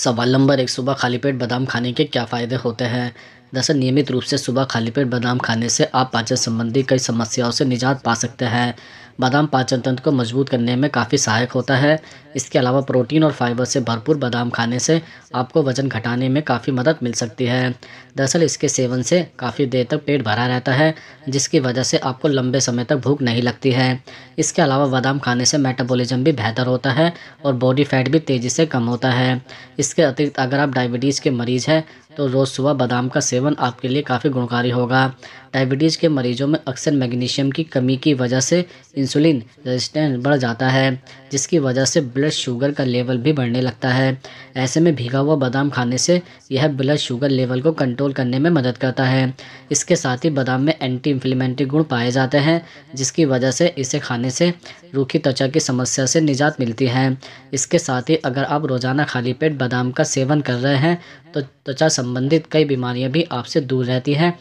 सवाल नंबर एक सुबह खाली पेट बादाम खाने के क्या फ़ायदे होते हैं दरअसल नियमित रूप से सुबह खाली पेट बादाम खाने से आप पाचन संबंधी कई समस्याओं से निजात पा सकते हैं बादाम पाचन तंत्र को मजबूत करने में काफ़ी सहायक होता है इसके अलावा प्रोटीन और फाइबर से भरपूर बादाम खाने से आपको वज़न घटाने में काफ़ी मदद मिल सकती है दरअसल इसके सेवन से काफ़ी देर तक पेट भरा रहता है जिसकी वजह से आपको लंबे समय तक भूख नहीं लगती है इसके अलावा बादाम खाने से मेटाबॉलिज्म भी बेहतर होता है और बॉडी फैट भी तेज़ी से कम होता है इसके अतिरिक्त अगर आप डायबिटीज़ के मरीज़ हैं तो रोज़ सुबह बादाम का सेवन आपके लिए काफ़ी गुणकारी होगा डायबिटीज़ के मरीजों में अक्सर मैग्नीशियम की कमी की वजह से इंसुलिन रेजिस्टेंस बढ़ जाता है जिसकी वजह से ब्लड ब्लड शुगर का लेवल भी बढ़ने लगता है ऐसे में भीगा हुआ बादाम खाने से यह ब्लड शुगर लेवल को कंट्रोल करने में मदद करता है इसके साथ ही बादाम में एंटी इन्फ्लेमेंट्री गुण पाए जाते हैं जिसकी वजह से इसे खाने से रूखी त्वचा की समस्या से निजात मिलती है इसके साथ ही अगर आप रोज़ाना खाली पेट बादाम का सेवन कर रहे हैं तो त्वचा संबंधित कई बीमारियां भी आपसे दूर रहती हैं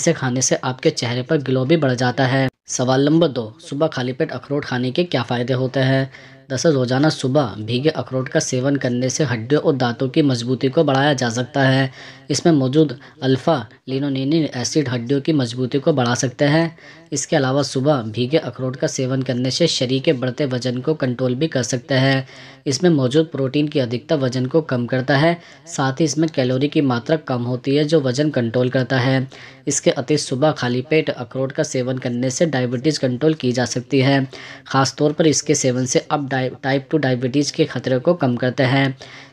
इसे खाने से आपके चेहरे पर ग्लो भी बढ़ जाता है सवाल नंबर दो सुबह खाली पेट अखरोट खाने के क्या फ़ायदे होते हैं दरअसल रोज़ाना सुबह भीगे अखरोट का सेवन करने से हड्डियों और दांतों की मजबूती को बढ़ाया जा सकता है इसमें मौजूद अल्फ़ा लिनोनिन एसिड हड्डियों की मजबूती को बढ़ा सकते हैं इसके अलावा सुबह भीगे अखरोट का सेवन करने से शरीर के बढ़ते वजन को कंट्रोल भी कर सकते हैं इसमें मौजूद प्रोटीन की अधिकता वजन को कम करता है साथ ही इसमें कैलोरी की मात्रा कम होती है जो वज़न कंट्रोल करता है इसके अति सुबह खाली पेट अखरोट का सेवन करने से डायबिटीज़ कंट्रोल की जा सकती है ख़ासतौर पर इसके सेवन से अब टाइप टू डायबिटीज़ के खतरे को कम करते हैं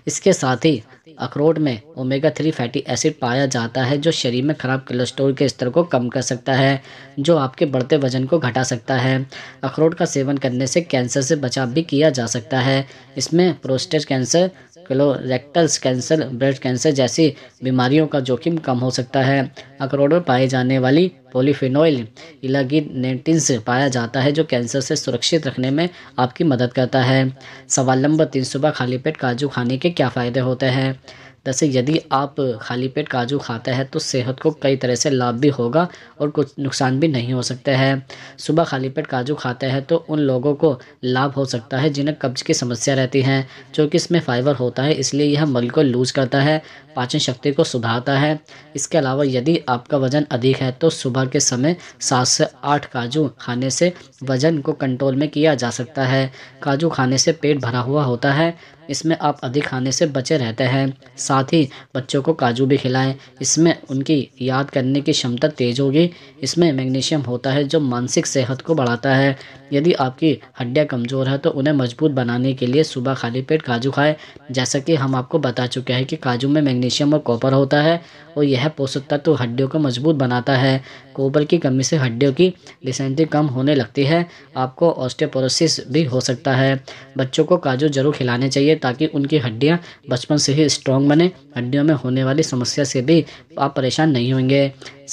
इसके साथ ही अखरोट में ओमेगा थ्री फैटी एसिड पाया जाता है जो शरीर में खराब कोलेस्ट्रोल के स्तर को कम कर सकता है जो आपके बढ़ते वजन को घटा सकता है अखरोट का सेवन करने से कैंसर से बचाव भी किया जा सकता है इसमें prostate cancer colorectal cancer breast cancer जैसी बीमारियों का जोखिम कम हो सकता है अखरोट में पाए जाने वाली पोलीफिनोल इलागिनेटिन्स पाया जाता है जो कैंसर से सुरक्षित रखने में आपकी मदद करता है सवाल नंबर तीन सुबह खाली पेट काजू खाने के क्या फ़ायदे होते हैं जैसे यदि आप खाली पेट काजू खाते हैं तो सेहत को कई तरह से लाभ भी होगा और कुछ नुकसान भी नहीं हो सकते हैं सुबह खाली पेट काजू खाते हैं तो उन लोगों को लाभ हो सकता है जिन्हें कब्ज की समस्या रहती है जो कि इसमें फाइबर होता है इसलिए यह मल को लूज करता है पाचन शक्ति को सुधारता है इसके अलावा यदि आपका वज़न अधिक है तो सुबह के समय सात से आठ काजू खाने से वज़न को कंट्रोल में किया जा सकता है काजू खाने से पेट भरा हुआ होता है इसमें आप अधिक खाने से बचे रहते हैं साथ ही बच्चों को काजू भी खिलाएं इसमें उनकी याद करने की क्षमता तेज़ होगी इसमें मैग्नीशियम होता है जो मानसिक सेहत को बढ़ाता है यदि आपकी हड्डियाँ कमज़ोर है तो उन्हें मजबूत बनाने के लिए सुबह खाली पेट काजू खाएं जैसा कि हम आपको बता चुके हैं कि काजू में मैग्नीशियम और कॉपर होता है और यह पोषक तत्व तो हड्डियों को मजबूत बनाता है कॉपर की कमी से हड्डियों की डिसेंट्री कम होने लगती है आपको ऑस्टियोपोरोसिस भी हो सकता है बच्चों को काजू जरूर खिलाने चाहिए ताकि उनकी हड्डियाँ बचपन से ही स्ट्रॉन्ग बने हड्डियों में होने वाली समस्या से भी आप परेशान नहीं होंगे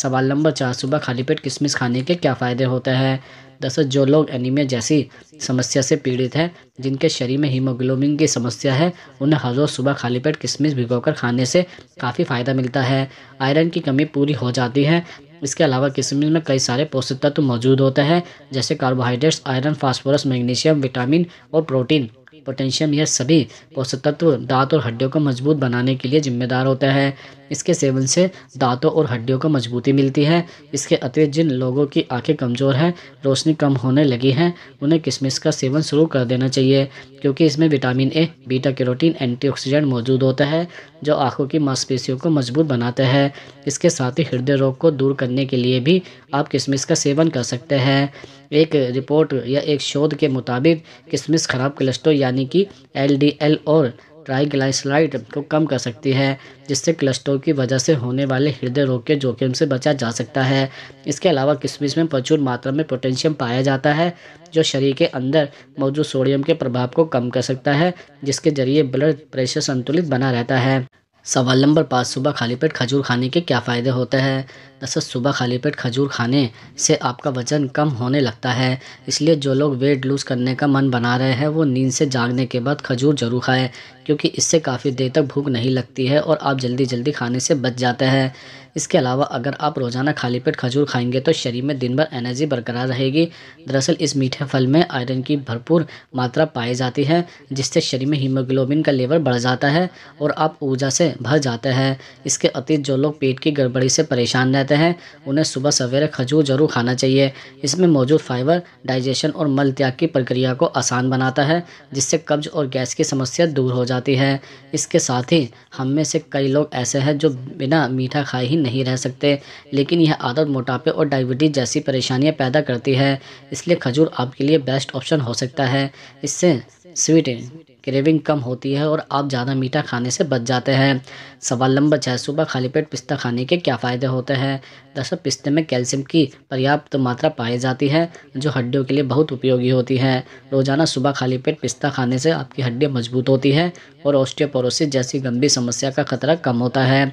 सवाल नंबर चार सुबह खाली पेट किशमिश खाने के क्या फ़ायदे होते हैं दरअसल जो लोग एनीमिया जैसी समस्या से पीड़ित हैं जिनके शरीर में हीमोग्लोबिन की समस्या है उन्हें हर रोज़ सुबह खाली पेट किशमिश भिगोकर खाने से काफ़ी फ़ायदा मिलता है आयरन की कमी पूरी हो जाती है इसके अलावा किशमिश में कई सारे पोषक तत्व मौजूद होते हैं जैसे carbohydrates iron phosphorus magnesium vitamin और प्रोटीन पोटेशियम यह सभी पोषक तत्व दांत और हड्डियों को मजबूत बनाने के लिए जिम्मेदार होता है इसके सेवन से दांतों और हड्डियों को मजबूती मिलती है इसके अतिरिक्त जिन लोगों की आंखें कमज़ोर हैं रोशनी कम होने लगी है उन्हें किशमिश का सेवन शुरू कर देना चाहिए क्योंकि इसमें vitamin A beta carotene antioxidant मौजूद होता है जो आंखों की मांसपेशियों को मजबूत बनाता है इसके साथ ही हृदय रोग को दूर करने के लिए भी आप किशमिश का सेवन कर सकते हैं एक रिपोर्ट या एक शोध के मुताबिक किशमिश खराब कोलेस्ट्रॉल यानी कि एल और ट्राइग्लाइसलाइड को कम कर सकती है जिससे कलेस्ट्रोल की वजह से होने वाले हृदय रोग के जोखिम से बचा जा सकता है इसके अलावा किशमिश में प्रचुर मात्रा में पोटेशियम पाया जाता है जो शरीर के अंदर मौजूद सोडियम के प्रभाव को कम कर सकता है जिसके जरिए ब्लड प्रेशर संतुलित बना रहता है सवाल नंबर पाँच सुबह खाली पेट खजूर खाने के क्या फ़ायदे होते हैं दरअसल सुबह खाली पेट खजूर खाने से आपका वज़न कम होने लगता है इसलिए जो लोग वेट लूज़ करने का मन बना रहे हैं वो नींद से जागने के बाद खजूर जरूर खाएं क्योंकि इससे काफ़ी देर तक भूख नहीं लगती है और आप जल्दी जल्दी खाने से बच जाते हैं इसके अलावा अगर आप रोज़ाना खाली पेट खजूर खाएंगे तो शरीर में दिन भर एनर्जी बरकरार रहेगी दरअसल इस मीठे फल में आयरन की भरपूर मात्रा पाई जाती है जिससे शरीर में हीमोग्लोबिन का लेवल बढ़ जाता है और आप ऊर्जा से भर जाते हैं इसके अतीत जो लोग पेट की गड़बड़ी से परेशान रहते हैं उन्हें सुबह सवेरे खजूर ज़रूर खाना चाहिए इसमें मौजूद फाइबर डाइजेशन और मल त्याग की प्रक्रिया को आसान बनाता है जिससे कब्ज और गैस की समस्या दूर हो जाती जाती है इसके साथ ही हम में से कई लोग ऐसे हैं जो बिना मीठा खाए ही नहीं रह सकते लेकिन यह आदत मोटापे और डायबिटीज़ जैसी परेशानियां पैदा करती है इसलिए खजूर आपके लिए बेस्ट ऑप्शन हो सकता है इससे स्वीट क्रेविंग कम होती है और आप ज़्यादा मीठा खाने से बच जाते हैं सवाल नंबर छः सुबह खाली पेट पिस्ता खाने के क्या फ़ायदे होते हैं दरअसल पिस्ते में कैल्शियम की पर्याप्त तो मात्रा पाई जाती है जो हड्डियों के लिए बहुत उपयोगी होती है रोज़ाना सुबह खाली पेट पिस्ता खाने से आपकी हड्डियाँ मजबूत होती है और ऑस्टियोपोरोसिस जैसी गंभीर समस्या का खतरा कम होता है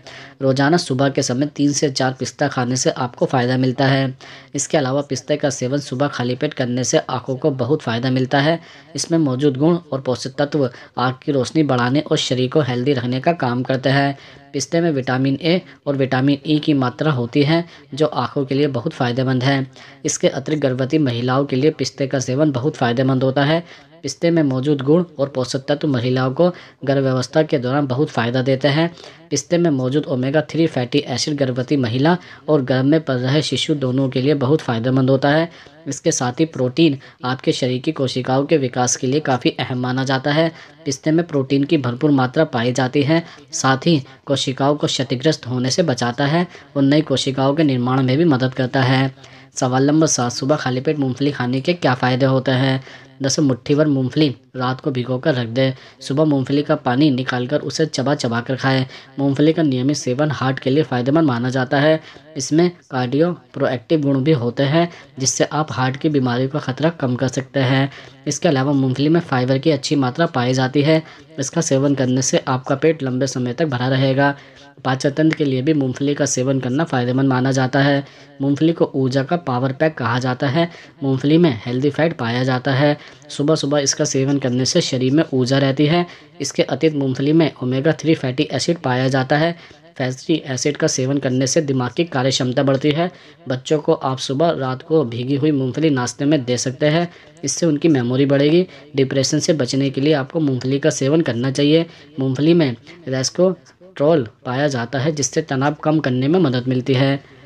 रोज़ाना सुबह के समय तीन से चार पिस्ता खाने से आपको फ़ायदा मिलता है इसके अलावा पिस्ते का सेवन सुबह खाली पेट करने से आँखों को बहुत फ़ायदा मिलता है इसमें मौजूद गुण और पोषक तत्व तत्व आँख की रोशनी बढ़ाने और शरीर को हेल्दी रखने का काम करते हैं पिस्ते में विटामिन ए और विटामिन ई की मात्रा होती है जो आँखों के लिए बहुत फ़ायदेमंद है इसके अतिरिक्त गर्भवती महिलाओं के लिए पिस्ते का सेवन बहुत फ़ायदेमंद होता है पिस्ते में मौजूद गुण और पोषक तत्व महिलाओं को गर्भव्यवस्था के दौरान बहुत फ़ायदा देते हैं पिस्ते में मौजूद ओमेगा थ्री फैटी एसिड गर्भवती महिला और गर्भ में पल रहे शिशु दोनों के लिए बहुत फ़ायदेमंद होता है इसके साथ ही प्रोटीन आपके शरीर की कोशिकाओं के विकास के लिए काफ़ी अहम माना जाता है पिस्ते में प्रोटीन की भरपूर मात्रा पाई जाती है साथ ही कोशिकाओं को क्षतिग्रस्त होने से बचाता है और नई कोशिकाओं के निर्माण में भी मदद करता है सवाल नंबर सात सुबह खाली पेट मूंगफली खाने के क्या फ़ायदे होते हैं दस मुट्ठी भर मूँगफली रात को भिगो कर रख दें सुबह मूँगफली का पानी निकालकर उसे चबा चबा कर खाएं मूँगफली का नियमित सेवन हार्ट के लिए फ़ायदेमंद माना जाता है इसमें कार्डियो प्रोएक्टिव गुण भी होते हैं जिससे आप हार्ट की बीमारी का खतरा कम कर सकते हैं इसके अलावा मूँगफली में फाइबर की अच्छी मात्रा पाई जाती है इसका सेवन करने से आपका पेट लंबे समय तक भरा रहेगा पाचनतंत्र के लिए भी मूंगफली का सेवन करना फ़ायदेमंद माना जाता है मूंगफली को ऊर्जा का पावर पैक कहा जाता है मूंगफली में हेल्दी फैट पाया जाता है सुबह सुबह इसका सेवन करने से शरीर में ऊर्जा रहती है इसके अतिरिक्त मूंगफली में ओमेगा थ्री फैटी एसिड पाया जाता है फैटी एसिड का सेवन करने से दिमाग की कार्य क्षमता बढ़ती है बच्चों को आप सुबह रात को भीगी हुई मूंगफली नाश्ते में दे सकते हैं इससे उनकी मेमोरी बढ़ेगी डिप्रेशन से बचने के लिए आपको मूंगफली का सेवन करना चाहिए मूंगफली में रेस्को ट्रोल पाया जाता है जिससे तनाव कम करने में मदद मिलती है